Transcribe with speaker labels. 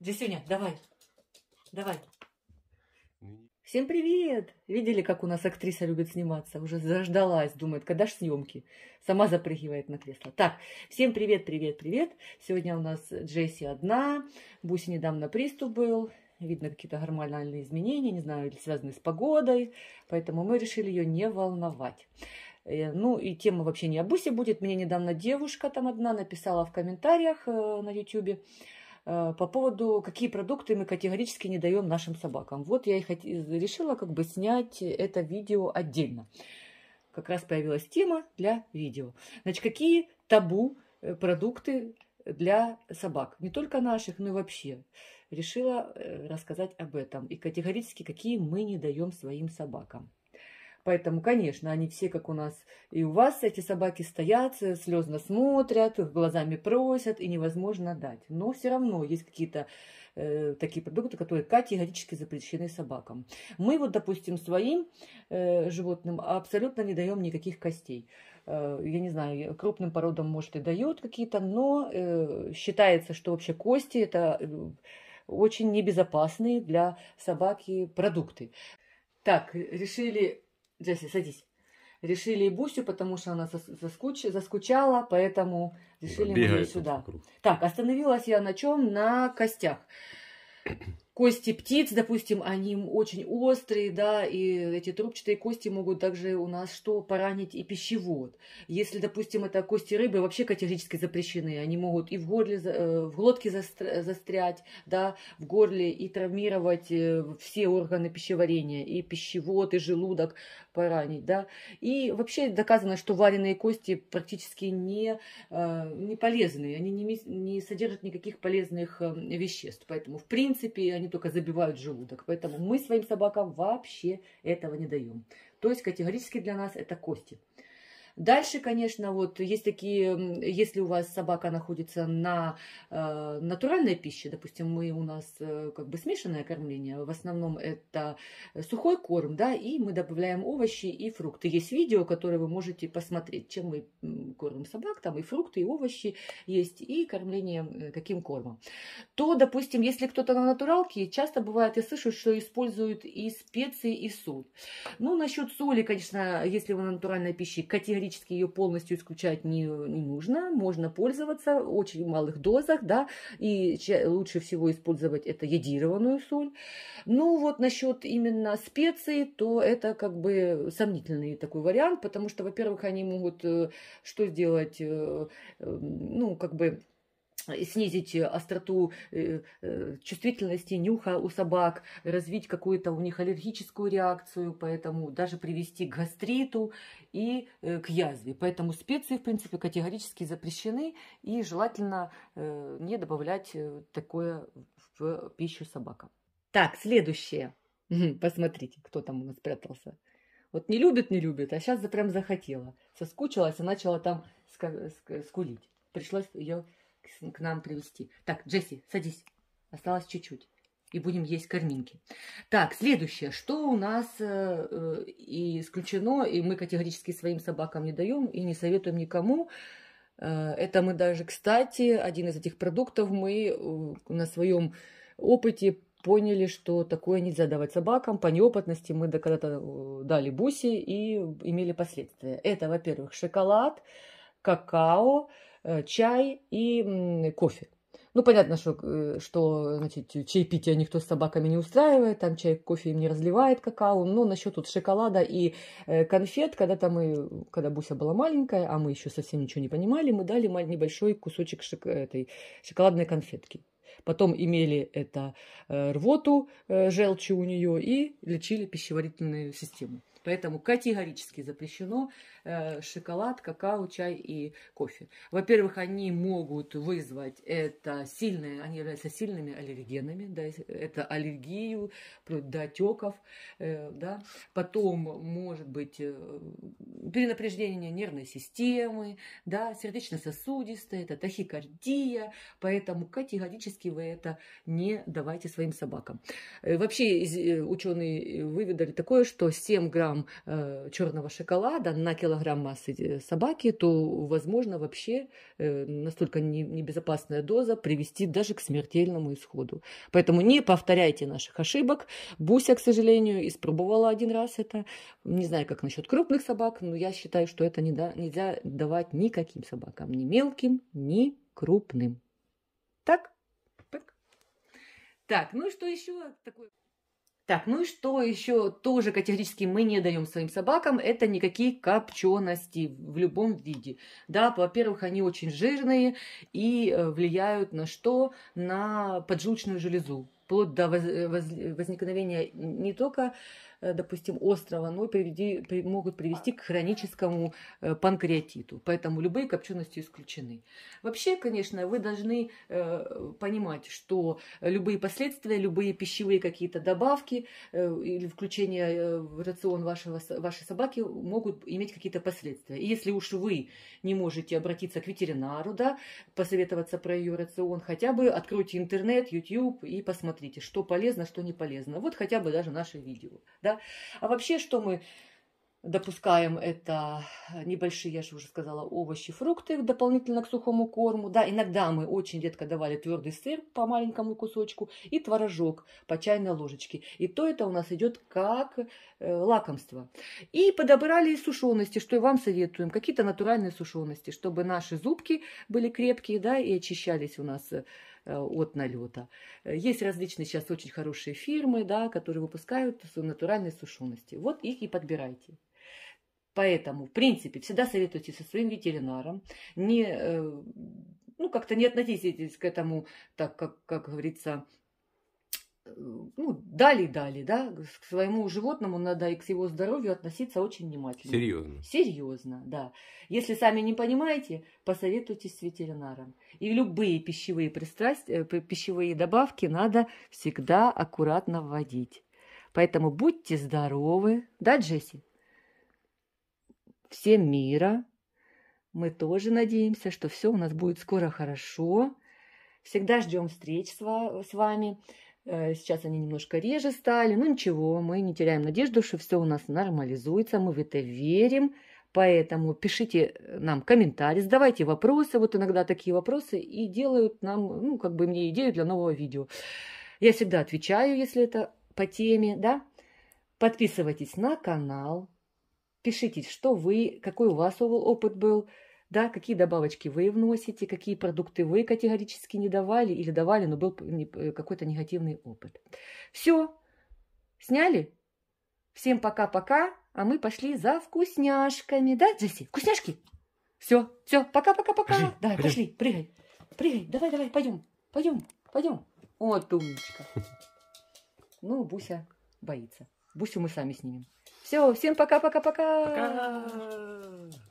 Speaker 1: Десюня, давай. Давай. Ну, всем привет! Видели, как у нас актриса любит сниматься? Уже заждалась, думает, когда ж съемки? Сама запрыгивает на кресло. Так, всем привет, привет, привет. Сегодня у нас Джесси одна. Буси недавно приступ был. Видно какие-то гормональные изменения, не знаю, связанные с погодой. Поэтому мы решили ее не волновать. Э, ну и тема вообще не о Бусе будет. Мне недавно девушка там одна написала в комментариях э, на YouTube Э, по поводу, какие продукты мы категорически не даем нашим собакам. Вот я и хот... решила как бы снять это видео отдельно. Как раз появилась тема для видео. Значит, какие табу э, продукты для собак, не только наших, но и вообще. Решила э, рассказать об этом и категорически, какие мы не даем своим собакам. Поэтому, конечно, они все, как у нас и у вас, эти собаки стоят, э, слезно смотрят, их глазами просят, и невозможно дать. Но все равно есть какие-то э, такие продукты, которые категорически запрещены собакам. Мы вот, допустим, своим э, животным абсолютно не даем никаких костей э, я не знаю, крупным породам, может, и дают какие-то, но э, считается, что вообще кости – это э, очень небезопасные для собаки продукты. Так, решили Джесси, садись. Решили и Бусю, потому что она заскуч... заскучала, поэтому решили Бегает мы сюда. Вокруг. Так, остановилась я на чем? На костях кости птиц, допустим, они очень острые, да, и эти трубчатые кости могут также у нас что поранить и пищевод. Если, допустим, это кости рыбы, вообще категорически запрещены. Они могут и в горле, э, в глотке застрять, да, в горле и травмировать э, все органы пищеварения, и пищевод, и желудок поранить, да. И вообще доказано, что вареные кости практически не, э, не полезные, они не, не содержат никаких полезных веществ. Поэтому, в принципе, они они только забивают желудок. Поэтому мы своим собакам вообще этого не даем. То есть категорически для нас это кости. Дальше, конечно, вот есть такие, если у вас собака находится на э, натуральной пище, допустим, мы у нас э, как бы смешанное кормление, в основном это сухой корм, да, и мы добавляем овощи и фрукты. Есть видео, которое вы можете посмотреть, чем мы кормим собак, там и фрукты, и овощи есть, и кормление э, каким кормом. То, допустим, если кто-то на натуралке, часто бывает, я слышу, что используют и специи, и соль. Ну, насчет соли, конечно, если вы на натуральной пище, категорически категорически ее полностью исключать не, не нужно. Можно пользоваться в очень малых дозах, да, и лучше всего использовать это йодированную соль. Ну вот насчет именно специй, то это как бы сомнительный такой вариант, потому что, во-первых, они могут э, что сделать, э, э, ну как бы снизить э, остроту э, э, чувствительности нюха у собак, развить какую-то у них аллергическую реакцию, поэтому даже привести к гастриту и к язве. Поэтому специи, в принципе, категорически запрещены и желательно не добавлять такое в пищу собакам. Так, следующее. Посмотрите, кто там у нас спрятался. Вот не любит, не любит, а сейчас прям захотела. Соскучилась и начала там скулить. Пришлось ее к нам привести. Так, Джесси, садись. Осталось чуть-чуть. И будем есть корминки. Так, следующее. Что у нас э, и э, исключено, и мы категорически своим собакам не даем и не советуем никому. Э, это мы даже, кстати, один из этих продуктов мы э, на своем опыте поняли, что такое нельзя давать собакам. По неопытности мы когда-то э, дали буси и имели последствия. Это, во-первых, шоколад, какао, Э, чай и кофе. Ну, понятно, что, э, что значит, чаепитие никто с собаками не устраивает, там чай, кофе им не разливает, какао. Но насчет тут шоколада и э, конфет, когда там мы, когда Буся была маленькая, а мы еще совсем ничего не понимали, мы дали небольшой кусочек шок этой шоколадной конфетки. Потом имели это рвоту, желчи у нее и лечили пищеварительную систему. Поэтому категорически запрещено э, шоколад, какао, чай и кофе. Во-первых, они могут вызвать это сильные, они являются сильными аллергенами, да, это аллергию, вплоть до отеков, э, да. Потом может быть э, перенапряжение нервной системы, да, сердечно-сосудистая, это тахикардия, поэтому категорически вы это не давайте своим собакам. Вообще ученые выведали такое, что 7 грамм килограмм э, черного шоколада на килограмм массы э, собаки, то, возможно, вообще э, настолько не, небезопасная доза привести даже к смертельному исходу. Поэтому не повторяйте наших ошибок. Буся, к сожалению, испробовала один раз это. Не знаю, как насчет крупных собак, но я считаю, что это не да, нельзя давать никаким собакам, ни мелким, ни крупным. Так? Так, так ну что еще такое? Так, ну и что еще тоже категорически мы не даем своим собакам, это никакие копчености в любом виде. Да, во-первых, они очень жирные и э, влияют на что? На поджелудочную железу, вплоть до э, возникновения не только Э, допустим, острого, но приведи, могут привести к хроническому э, панкреатиту. Поэтому любые копчености исключены. Вообще, конечно, вы должны э, понимать, что любые последствия, любые пищевые какие-то добавки или включение в рацион вашего, вашей собаки могут иметь какие-то последствия. И если уж вы не можете обратиться к ветеринару, да, посоветоваться про ее рацион, хотя бы откройте интернет, YouTube и посмотрите, что полезно, что не полезно. Вот хотя бы даже наше видео. Да? да. А вообще, что мы допускаем это небольшие, я же уже сказала, овощи, фрукты дополнительно к сухому корму. Да, иногда мы очень редко давали твердый сыр по маленькому кусочку и творожок по чайной ложечке. И то это у нас идет как э, лакомство. И подобрали сушености, что и вам советуем, какие-то натуральные сушености, чтобы наши зубки были крепкие, да, и очищались у нас э, от налета. Есть различные сейчас очень хорошие фирмы, да, которые выпускают натуральные сушености. Вот их и подбирайте. Поэтому, в принципе, всегда советуйте со своим ветеринаром, не, э, ну, как-то не относитесь к этому, так как, как говорится, э, ну, дали дали, да, к своему животному надо и к его здоровью относиться очень внимательно. Серьезно. Серьезно, да. Если сами не понимаете, посоветуйтесь с ветеринаром. И любые пищевые пристрастия, э, пищевые добавки надо всегда аккуратно вводить. Поэтому будьте здоровы, да, Джесси? всем мира. Мы тоже надеемся, что все у нас будет скоро хорошо. Всегда ждем встреч с вами. Э, сейчас они немножко реже стали. Ну ничего, мы не теряем надежду, что все у нас нормализуется. Мы в это верим. Поэтому пишите э, нам комментарии, задавайте вопросы. Вот иногда такие вопросы и делают нам, ну, как бы мне идею для нового видео. Я всегда отвечаю, если это по теме, да. Подписывайтесь на канал, Пишите, что вы, какой у вас опыт был, да, какие добавочки вы вносите, какие продукты вы категорически не давали или давали, но был э, э, какой-то негативный опыт. Все, сняли? Всем пока-пока, а мы пошли за вкусняшками, да, Джесси? Вкусняшки? Все, все, пока-пока-пока. Пошли, давай, пойдем. пошли, прыгай, прыгай, давай, давай, пойдем, пойдем, пойдем. Вот умничка. Ну, Буся боится. Бусю мы сами снимем. Все, всем пока-пока-пока.